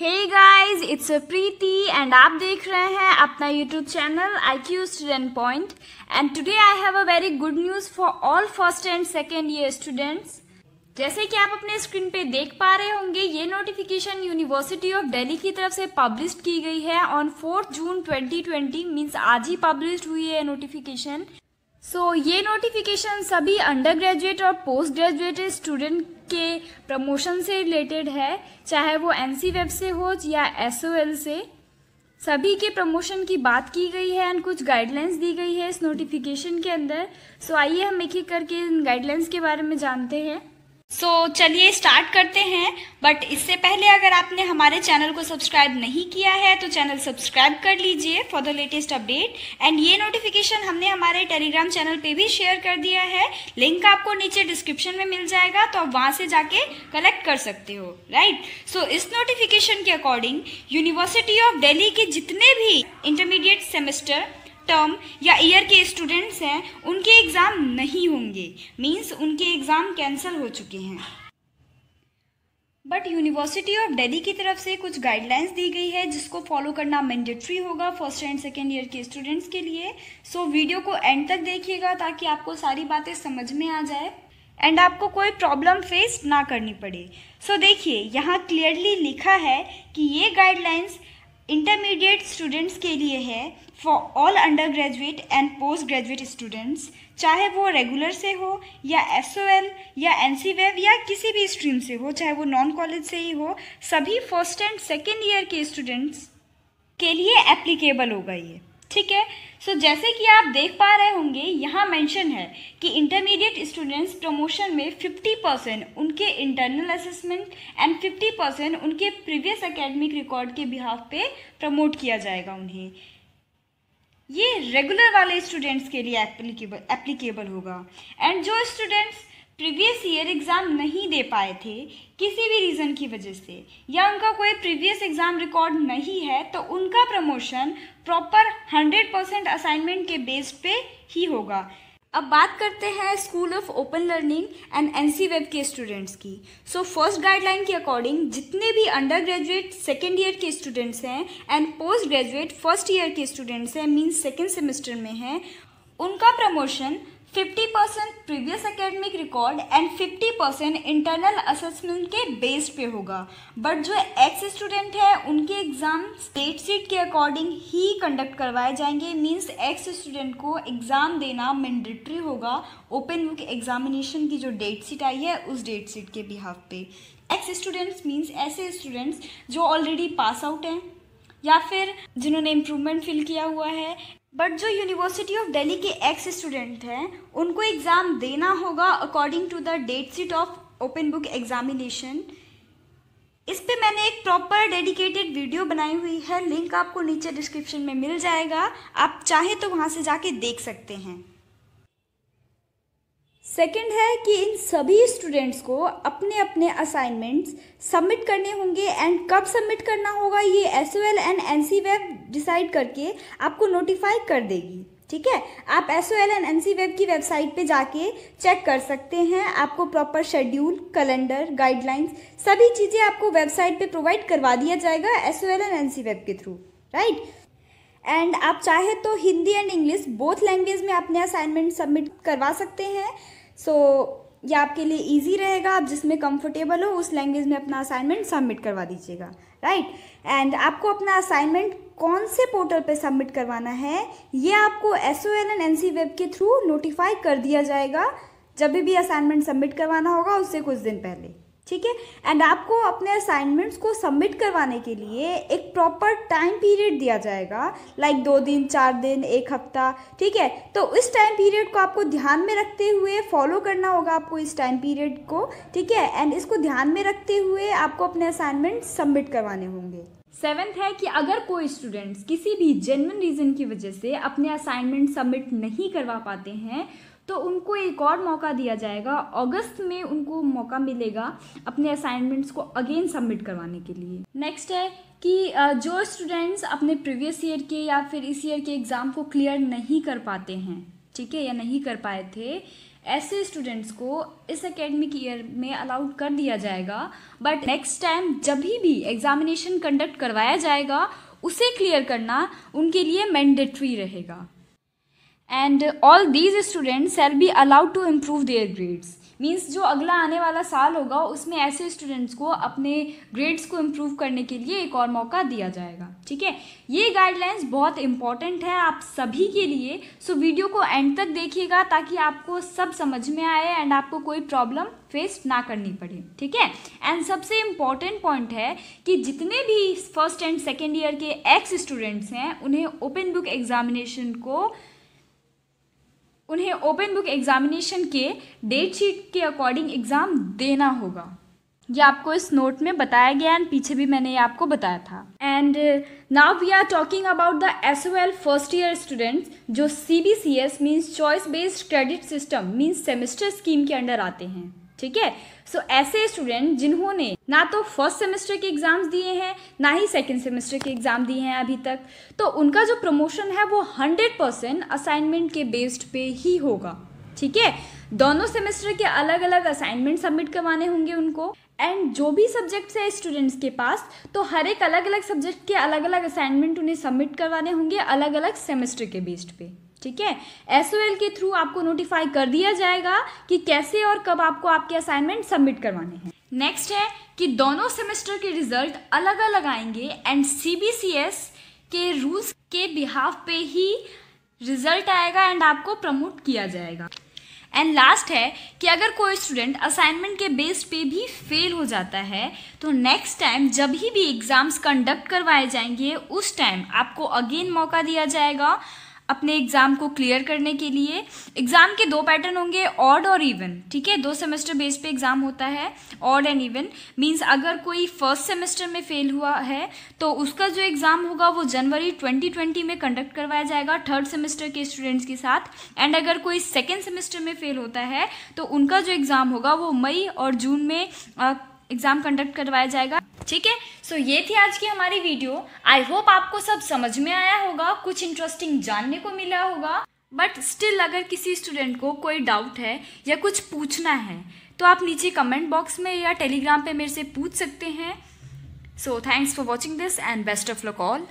hey guys it's Preeti and आप देख रहे हैं अपना YouTube channel I Q student point and today I have a very good news for all first and second year students जैसे कि आप अपने स्क्रीन पे देख पा रहे होंगे ये नोटिफिकेशन यूनिवर्सिटी ऑफ दिल्ली की तरफ से पब्लिश की गई है ऑन फोर्थ जून 2020 मीन्स आज ही पब्लिश हुई है नोटिफिकेशन सो so, ये नोटिफिकेशन सभी अंडर ग्रेजुएट और पोस्ट ग्रेजुएट स्टूडेंट के प्रमोशन से रिलेटेड है चाहे वो एन वेब से हो या एस से सभी के प्रमोशन की बात की गई है एंड कुछ गाइडलाइंस दी गई है इस नोटिफिकेशन के अंदर सो आइए हम एक एक करके इन गाइडलाइंस के बारे में जानते हैं सो so, चलिए स्टार्ट करते हैं बट इससे पहले अगर आपने हमारे चैनल को सब्सक्राइब नहीं किया है तो चैनल सब्सक्राइब कर लीजिए for the latest update and ये नोटिफिकेशन हमने हमारे टेलीग्राम चैनल पे भी शेयर कर दिया है लिंक आपको नीचे डिस्क्रिप्शन में मिल जाएगा तो आप वहाँ से जाके कलेक्ट कर सकते हो राइट सो so, इस नोटिफिकेशन के अकॉर्डिंग यूनिवर्सिटी ऑफ डेली के जितने भी इंटरमीडिएट सेमेस्टर टर्म या ईयर के स्टूडेंट्स हैं उनके एग्ज़ाम नहीं होंगे मीन्स उनके एग्ज़ाम कैंसिल हो चुके हैं बट यूनिवर्सिटी ऑफ डेली की तरफ से कुछ गाइडलाइंस दी गई है जिसको फॉलो करना मैंडेटरी होगा फर्स्ट एंड सेकेंड ईयर के स्टूडेंट्स के लिए सो so, वीडियो को एंड तक देखिएगा ताकि आपको सारी बातें समझ में आ जाए एंड आपको कोई प्रॉब्लम फेस ना करनी पड़े सो so, देखिए यहाँ क्लियरली लिखा है कि ये गाइडलाइंस इंटरमीडिएट स्टूडेंट्स के लिए है for all under graduate and post graduate students चाहे वो रेगुलर से हो या एस या एन e या किसी भी स्ट्रीम से हो चाहे वो नॉन कॉलेज से ही हो सभी फर्स्ट एंड सेकेंड ईयर के स्टूडेंट्स के लिए एप्लीकेबल होगा ये ठीक है सो so, जैसे कि आप देख पा रहे होंगे यहाँ मेंशन है कि इंटरमीडिएट स्टूडेंट्स प्रमोशन में 50 परसेंट उनके इंटरनल असेसमेंट एंड 50 परसेंट उनके प्रीवियस एकेडमिक रिकॉर्ड के बिहाफ पे प्रमोट किया जाएगा उन्हें ये रेगुलर वाले स्टूडेंट्स के लिए एप्लीकेबल एप्लीकेबल होगा एंड जो स्टूडेंट्स प्रीवियस ईयर एग्ज़ाम नहीं दे पाए थे किसी भी रीज़न की वजह से या उनका कोई प्रीवियस एग्ज़ाम रिकॉर्ड नहीं है तो उनका promotion proper hundred percent assignment के बेस पे ही होगा अब बात करते हैं school of open learning and N C web के स्टूडेंट्स की सो फर्स्ट गाइडलाइन के अकॉर्डिंग जितने भी अंडर ग्रेजुएट सेकेंड ईयर के स्टूडेंट्स हैं and post graduate first year के स्टूडेंट्स हैं मीन्स सेकेंड सेमेस्टर में हैं उनका promotion 50 percent previous academic record and 50 percent internal assessment के बेस पे होगा बट जो एक्स स्टूडेंट है उनके एग्ज़ाम स्टेट सीट के अकॉर्डिंग ही कंडक्ट करवाए जाएंगे मींस एक्स स्टूडेंट को एग्ज़ाम देना मैंडेटरी होगा ओपन बुक एग्जामिनेशन की जो डेट सीट आई है उस डेट सीट के बिहाफ पे एक्स स्टूडेंट्स मीन्स ऐसे स्टूडेंट्स जो ऑलरेडी पास आउट हैं या फिर जिन्होंने इम्प्रूवमेंट फील किया हुआ है बट जो यूनिवर्सिटी ऑफ दिल्ली के एक्स स्टूडेंट हैं उनको एग्ज़ाम देना होगा according to the date sheet of open book examination इस पे मैंने एक प्रॉपर डेडिकेटेड वीडियो बनाई हुई है लिंक आपको नीचे डिस्क्रिप्शन में मिल जाएगा आप चाहे तो वहाँ से जाके देख सकते हैं सेकंड है कि इन सभी स्टूडेंट्स को अपने अपने असाइनमेंट्स सबमिट करने होंगे एंड कब सबमिट करना होगा ये S O L and N C web decide करके आपको नोटिफाई कर देगी ठीक है आप S O L and N C web की वेबसाइट पे जाके चेक कर सकते हैं आपको प्रॉपर शेड्यूल कैलेंडर गाइडलाइंस सभी चीज़ें आपको वेबसाइट पे प्रोवाइड करवा दिया जाएगा S O L and N C web के थ्रू राइट एंड आप चाहे तो Hindi and English both language में अपने असाइनमेंट सबमिट करवा सकते हैं सो so, ये आपके लिए इजी रहेगा आप जिसमें कंफर्टेबल हो उस लैंग्वेज में अपना असाइनमेंट सबमिट करवा दीजिएगा राइट एंड आपको अपना असाइनमेंट कौन से पोर्टल पे सबमिट करवाना है ये आपको S O L and N C web के थ्रू नोटिफाई कर दिया जाएगा जब भी असाइनमेंट सबमिट करवाना होगा उससे कुछ दिन पहले ठीक है एंड आपको अपने असाइनमेंट्स को सबमिट करवाने के लिए एक प्रॉपर टाइम पीरियड दिया जाएगा लाइक like दो दिन चार दिन एक हफ्ता ठीक है तो इस टाइम पीरियड को आपको ध्यान में रखते हुए फॉलो करना होगा आपको इस टाइम पीरियड को ठीक है एंड इसको ध्यान में रखते हुए आपको अपने असाइनमेंट सबमिट करवाने होंगे सेवेंथ है कि अगर कोई स्टूडेंट्स किसी भी जेनवन रीज़न की वजह से अपने असाइनमेंट सबमिट नहीं करवा पाते हैं तो उनको एक और मौका दिया जाएगा अगस्त में उनको मौका मिलेगा अपने असाइनमेंट्स को अगेन सबमिट करवाने के लिए नेक्स्ट है कि जो स्टूडेंट्स अपने प्रीवियस ईयर के या फिर इस ईयर के एग्ज़ाम को क्लियर नहीं कर पाते हैं ठीक है या नहीं कर पाए थे ऐसे स्टूडेंट्स को इस एकेडमिक ईयर में अलाउड कर दिया जाएगा बट नेक्स्ट टाइम जब भी एग्जामिनेशन कंडक्ट करवाया जाएगा उसे क्लियर करना उनके लिए मैंडेटरी रहेगा and all these students shall be allowed to improve their grades means जो अगला आने वाला साल होगा उसमें ऐसे स्टूडेंट्स को अपने ग्रेड्स को इम्प्रूव करने के लिए एक और मौका दिया जाएगा ठीक है ये गाइडलाइंस बहुत इंपॉर्टेंट है आप सभी के लिए सो so वीडियो को एंड तक देखिएगा ताकि आपको सब समझ में आए एंड आपको कोई प्रॉब्लम फेस ना करनी पड़े ठीक है एंड सबसे इम्पॉर्टेंट पॉइंट है कि जितने भी फर्स्ट एंड सेकेंड ईयर के एक्स स्टूडेंट्स हैं उन्हें ओपन बुक एग्जामिनेशन को उन्हें ओपन बुक एग्जामिनेशन के डेट शीट के अकॉर्डिंग एग्ज़ाम देना होगा ये आपको इस नोट में बताया गया एंड पीछे भी मैंने ये आपको बताया था and now we are talking about the S O L first year students जो C B C S means choice based credit system means semester scheme के अंडर आते हैं ठीक है सो ऐसे स्टूडेंट जिन्होंने ना तो फर्स्ट सेमेस्टर के एग्ज़ाम्स दिए हैं ना ही सेकेंड सेमेस्टर के एग्ज़ाम दिए हैं अभी तक तो उनका जो प्रमोशन है वो हंड्रेड परसेंट असाइनमेंट के बेस्ड पे ही होगा ठीक है दोनों सेमेस्टर के अलग अलग असाइनमेंट सबमिट करवाने होंगे उनको एंड जो भी सब्जेक्ट है स्टूडेंट्स के पास तो हर एक अलग अलग सब्जेक्ट के अलग अलग असाइनमेंट उन्हें सबमिट करवाने होंगे अलग अलग सेमेस्टर के बेस्ड पे ठीक है एस के थ्रू आपको नोटिफाई कर दिया जाएगा कि कैसे और कब आपको आपके असाइनमेंट सबमिट करवाने हैं नेक्स्ट है कि दोनों सेमेस्टर के रिजल्ट अलग अलग आएंगे एंड सी के रूल्स के बिहाफ पे ही रिजल्ट आएगा एंड आपको प्रमोट किया जाएगा एंड लास्ट है कि अगर कोई स्टूडेंट असाइनमेंट के बेस पे भी फेल हो जाता है तो नेक्स्ट टाइम जब ही भी एग्ज़ाम्स कंडक्ट करवाए जाएंगे उस टाइम आपको अगेन मौका दिया जाएगा अपने एग्ज़ाम को क्लियर करने के लिए एग्ज़ाम के दो पैटर्न होंगे ऑड और इवन ठीक है दो सेमेस्टर बेस पे एग्ज़ाम होता है ऑड एंड इवन मींस अगर कोई फर्स्ट सेमेस्टर में फेल हुआ है तो उसका जो एग्ज़ाम होगा वो जनवरी 2020 में कंडक्ट करवाया जाएगा थर्ड सेमेस्टर के स्टूडेंट्स के साथ एंड अगर कोई सेकेंड सेमेस्टर में फेल होता है तो उनका जो एग्ज़ाम होगा वो मई और जून में एग्ज़ाम कंडक्ट करवाया जाएगा ठीक है सो ये थी आज की हमारी वीडियो आई होप आपको सब समझ में आया होगा कुछ इंटरेस्टिंग जानने को मिला होगा बट स्टिल अगर किसी स्टूडेंट को कोई डाउट है या कुछ पूछना है तो आप नीचे कमेंट बॉक्स में या टेलीग्राम पे मेरे से पूछ सकते हैं so thanks for watching this and best of luck all